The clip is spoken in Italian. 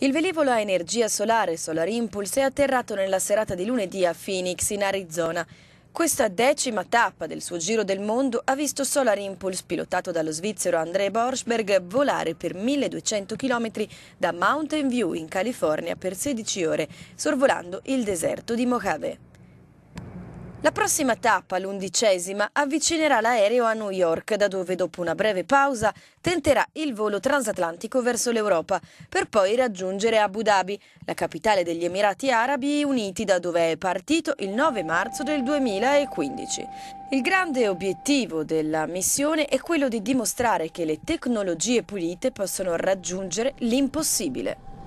Il velivolo a energia solare Solar Impulse è atterrato nella serata di lunedì a Phoenix, in Arizona. Questa decima tappa del suo giro del mondo ha visto Solar Impulse, pilotato dallo svizzero André Borschberg, volare per 1200 km da Mountain View in California per 16 ore, sorvolando il deserto di Mojave. La prossima tappa, l'undicesima, avvicinerà l'aereo a New York, da dove dopo una breve pausa tenterà il volo transatlantico verso l'Europa, per poi raggiungere Abu Dhabi, la capitale degli Emirati Arabi Uniti, da dove è partito il 9 marzo del 2015. Il grande obiettivo della missione è quello di dimostrare che le tecnologie pulite possono raggiungere l'impossibile.